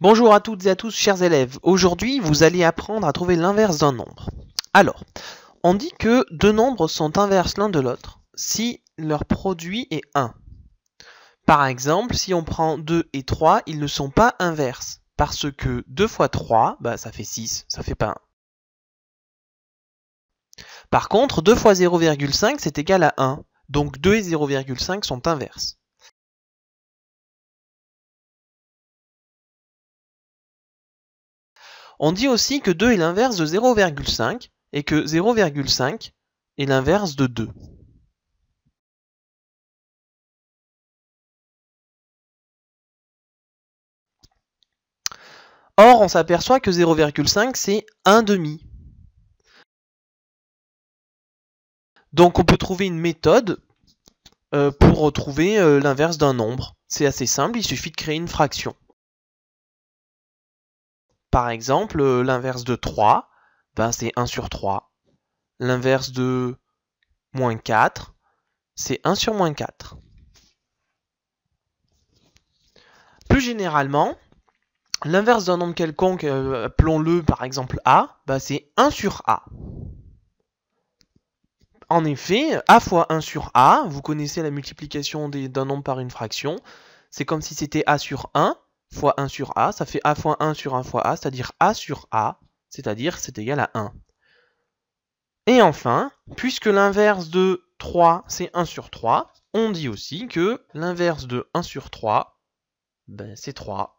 Bonjour à toutes et à tous, chers élèves. Aujourd'hui, vous allez apprendre à trouver l'inverse d'un nombre. Alors, on dit que deux nombres sont inverses l'un de l'autre si leur produit est 1. Par exemple, si on prend 2 et 3, ils ne sont pas inverses. Parce que 2 fois 3, bah, ça fait 6, ça fait pas 1. Par contre, 2 fois 0,5, c'est égal à 1. Donc 2 et 0,5 sont inverses. On dit aussi que 2 est l'inverse de 0,5 et que 0,5 est l'inverse de 2. Or, on s'aperçoit que 0,5 c'est 1 demi. Donc on peut trouver une méthode euh, pour retrouver euh, l'inverse d'un nombre. C'est assez simple, il suffit de créer une fraction. Par exemple, euh, l'inverse de 3, ben c'est 1 sur 3. L'inverse de moins 4, c'est 1 sur moins 4. Plus généralement, l'inverse d'un nombre quelconque, euh, appelons-le par exemple A, ben, c'est 1 sur A. En effet, A fois 1 sur A, vous connaissez la multiplication d'un nombre par une fraction, c'est comme si c'était A sur 1, fois 1 sur a, ça fait a fois 1 sur 1 fois a, c'est-à-dire a sur a, c'est-à-dire c'est égal à 1. Et enfin, puisque l'inverse de 3, c'est 1 sur 3, on dit aussi que l'inverse de 1 sur 3, ben, c'est 3.